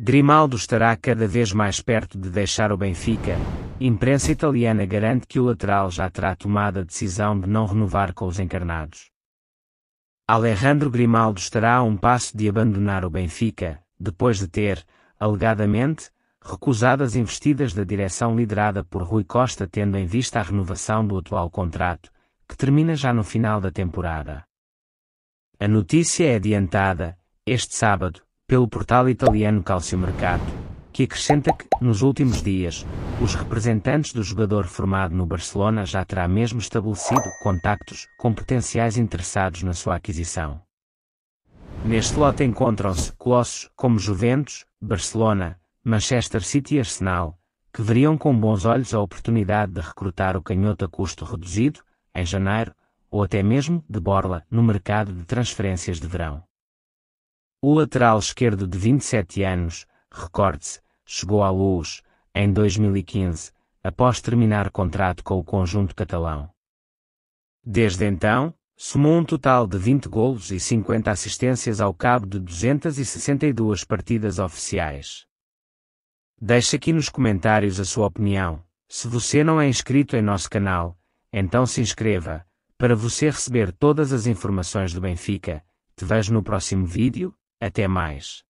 Grimaldo estará cada vez mais perto de deixar o Benfica. Imprensa italiana garante que o lateral já terá tomado a decisão de não renovar com os encarnados. Alejandro Grimaldo estará a um passo de abandonar o Benfica, depois de ter, alegadamente, recusado as investidas da direção liderada por Rui Costa, tendo em vista a renovação do atual contrato, que termina já no final da temporada. A notícia é adiantada, este sábado, pelo portal italiano Calciomercato, que acrescenta que, nos últimos dias, os representantes do jogador formado no Barcelona já terá mesmo estabelecido contactos com potenciais interessados na sua aquisição. Neste lote encontram-se colossos como Juventus, Barcelona, Manchester City e Arsenal, que veriam com bons olhos a oportunidade de recrutar o canhoto a custo reduzido, em janeiro, ou até mesmo de borla, no mercado de transferências de verão. O lateral esquerdo de 27 anos, recorde-se, chegou à luz, em 2015, após terminar contrato com o conjunto catalão. Desde então, somou um total de 20 golos e 50 assistências ao cabo de 262 partidas oficiais. Deixe aqui nos comentários a sua opinião. Se você não é inscrito em nosso canal, então se inscreva, para você receber todas as informações do Benfica. Te vejo no próximo vídeo até mais.